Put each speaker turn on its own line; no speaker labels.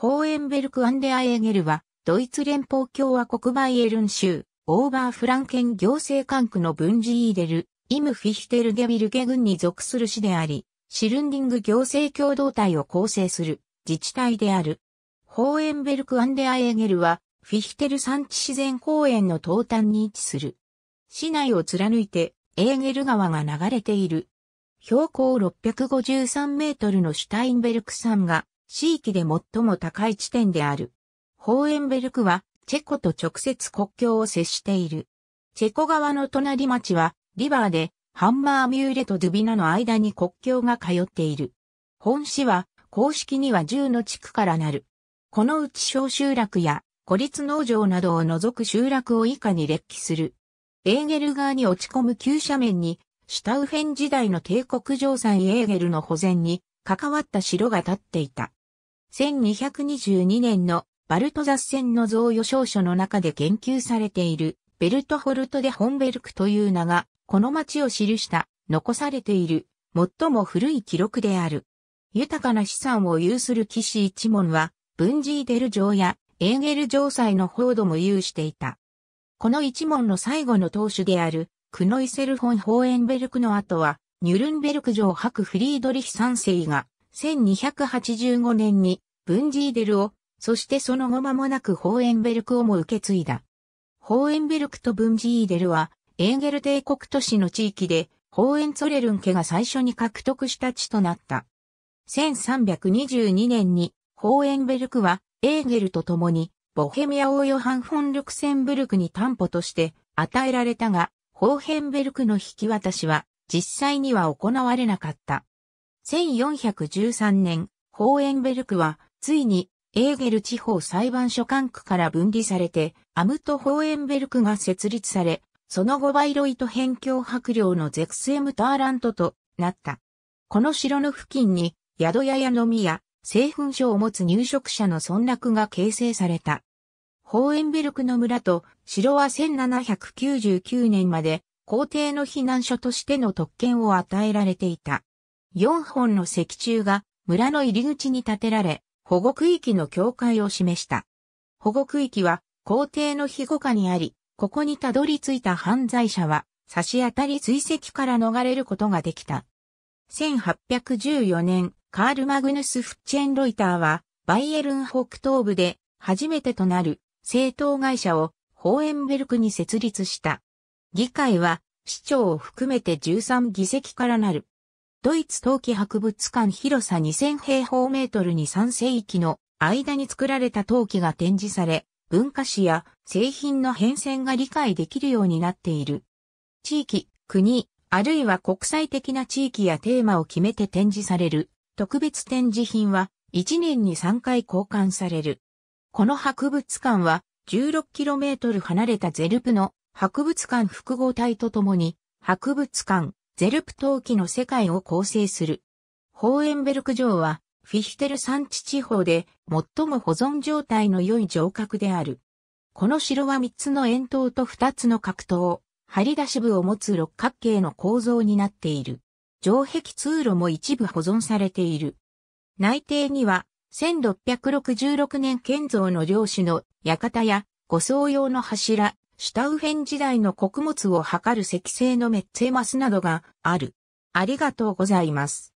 ホーエンベルク・アンデア・エーゲルは、ドイツ連邦共和国バイエルン州、オーバーフランケン行政管区の分治イーデル、イム・フィヒテルゲ・ビルゲ郡に属する市であり、シルンディング行政共同体を構成する自治体である。ホーエンベルク・アンデア・エーゲルは、フィヒテル山地自然公園の東端に位置する。市内を貫いて、エーゲル川が流れている。標高653メートルのシュタインベルク山が地域で最も高い地点である。ホーエンベルクは、チェコと直接国境を接している。チェコ側の隣町は、リバーで、ハンマーミューレとドゥビナの間に国境が通っている。本市は、公式には10の地区からなる。このうち小集落や孤立農場などを除く集落を以下に列記する。エーゲル側に落ち込む急斜面に、シュタウフェン時代の帝国城塞エーゲルの保全に関わった城が建っていた。1222年のバルト雑戦の贈与証書の中で研究されているベルトホルト・でホンベルクという名が、この町を記した、残されている、最も古い記録である。豊かな資産を有する騎士一門は、ブンジーデル城やエーゲル城祭の報道も有していた。この一門の最後の当主である、クノイセルフォン・ホーエンベルクの後は、ニュルンベルク城伯フリードリヒ三世が、1285年にブンジーデルを、そしてその後間もなくホーエンベルクをも受け継いだ。ホーエンベルクとブンジーデルは、エーゲル帝国都市の地域で、ホーエンツォレルン家が最初に獲得した地となった。1322年に、ホーエンベルクは、エーゲルと共に、ボヘミア王ヨハン・フォン・ルクセンブルクに担保として与えられたが、ホーヘンベルクの引き渡しは実際には行われなかった。1413年、ホーエンベルクは、ついに、エーゲル地方裁判所管区から分離されて、アムト・ホーエンベルクが設立され、その後バイロイト辺境白領のゼクスエム・ターラントとなった。この城の付近に、宿屋や飲み屋、製粉所を持つ入植者の村落が形成された。ホーエンベルクの村と城は1799年まで皇帝の避難所としての特権を与えられていた。4本の石柱が村の入り口に建てられ、保護区域の境界を示した。保護区域は皇帝の庇護下にあり、ここにたどり着いた犯罪者は差し当たり追跡から逃れることができた。1814年、カール・マグヌス・フッチェン・ロイターは、バイエルン北東部で初めてとなる政党会社をホーエンベルクに設立した。議会は市長を含めて13議席からなる。ドイツ陶器博物館広さ2000平方メートルに3世紀の間に作られた陶器が展示され、文化史や製品の変遷が理解できるようになっている。地域、国、あるいは国際的な地域やテーマを決めて展示される特別展示品は1年に3回交換される。この博物館は 16km 離れたゼルプの博物館複合体とともに博物館、ゼルプ陶器の世界を構成する。ホーエンベルク城は、フィヒテル山地地方で最も保存状態の良い城郭である。この城は3つの円筒と2つの角筒、張り出し部を持つ六角形の構造になっている。城壁通路も一部保存されている。内定には、1666年建造の領主の館や護送用の柱、シュタウフェン時代の穀物を測る石製のメッツェマスなどがある。ありがとうございます。